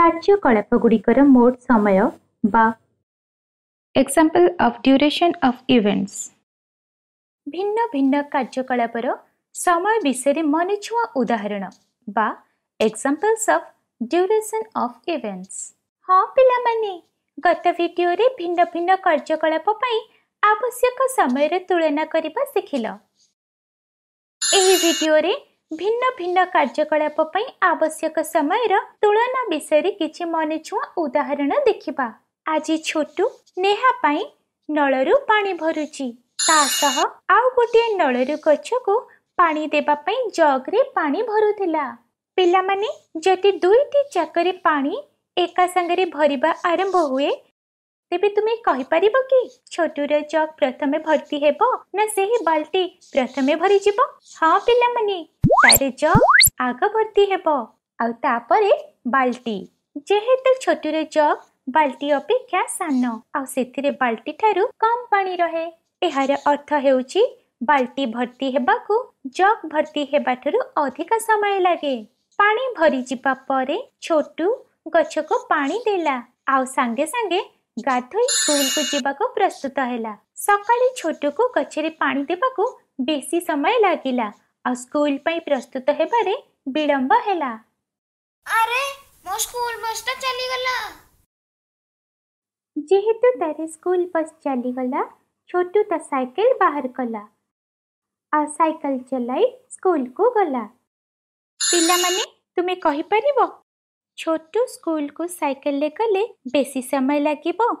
କାର୍ଯ୍ୟକଳାପ ଗୁଡ଼ିକର ମୋଟ ସମୟ ବା example of duration of events ଭିନ୍ନ ଭିନ୍ନ କାର୍ଯ୍ୟକଳାପର ସମୟ ବିଷୟରେ ମନେଛୁଆ ଉଦାହରଣ ବା examples of duration of events ହଁ ପିଲାମାନେ ଗତ ଭିଡ଼ିଓରେ ଭିନ୍ନ ଭିନ୍ନ କାର୍ଯ୍ୟକଳାପ ପାଇଁ ଆବଶ୍ୟକ ସମୟରେ ତୁଳନା କରିବା ଶିଖିଲ ଏହି ଭିଡ଼ିଓରେ ଭିନ୍ନ ଭିନ୍ନ କାର୍ଯ୍ୟକଳାପ ପାଇଁ ଆବଶ୍ୟକ ସମୟର ତୁଳନା ବିଷୟରେ କିଛି ମନେଛୁଆଁ ଉଦାହରଣ ଦେଖିବା ଆଜି ଛୋଟୁ ନେହା ପାଇଁ ନଳରୁ ପାଣି ଭରୁଛି ତା ସହ ଆଉ ଗୋଟିଏ ନଳରୁ ଗଛକୁ ପାଣି ଦେବା ପାଇଁ ଜଗ୍ରେ ପାଣି ଭରୁଥିଲା ପିଲାମାନେ ଯଦି ଦୁଇଟି ଚାକରେ ପାଣି ଏକା ସାଙ୍ଗରେ ଭରିବା ଆରମ୍ଭ ହୁଏ ତେବେ ତୁମେ କହିପାରିବ କି ଛୋଟୁର ଜଗ୍ ପ୍ରଥମେ ଭର୍ତ୍ତି ହେବ ନା ସେହି ବାଲ୍ଟି ପ୍ରଥମେ ଭରିଯିବ ହଁ ପିଲାମାନେ तारे जग आग भर्ती हे बाल्टी जेहेतु छोटर जग बाल्टी अपेक्षा सान आल्टी ठारू कम पा रहे यार अर्थ हूँ बाल्टी भर्ती हवा को जग भर्ती हवा ठू अधिक समय लगे पानी भरी छोटू गच को पा दे आगे सांगे गाधो स्कूल को जीवाक प्रस्तुत है सका छोटू को गचरे पा देवा बेसी समय लगला ଆଉ ସ୍କୁଲ ପାଇଁ ପ୍ରସ୍ତୁତ ହେବାରେ ବିଳମ୍ବ ହେଲା ଆରେ ମୋ ସ୍କୁଲ ବସ୍ ତ ଚାଲିଗଲା ଯେହେତୁ ତାର ସ୍କୁଲ ବସ୍ ଚାଲିଗଲା ଛୋଟୁ ତା ସାଇକେଲ ବାହାର କଲା ଆଉ ସାଇକେଲ ଚଲାଇ ସ୍କୁଲକୁ ଗଲା ପିଲାମାନେ ତୁମେ କହିପାରିବ ଛୋଟୁ ସ୍କୁଲକୁ ସାଇକେଲରେ ଗଲେ ବେଶୀ ସମୟ ଲାଗିବ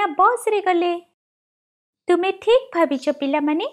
ନା ବସ୍ରେ ଗଲେ ତୁମେ ଠିକ୍ ଭାବିଛ ପିଲାମାନେ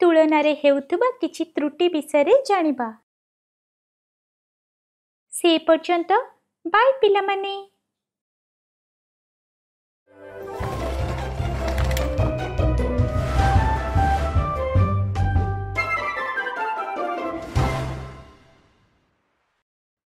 तुलणारे हे उठबा किच त्रुटि बिसेरे जानिबा. से पर्यंत बाय पिला माने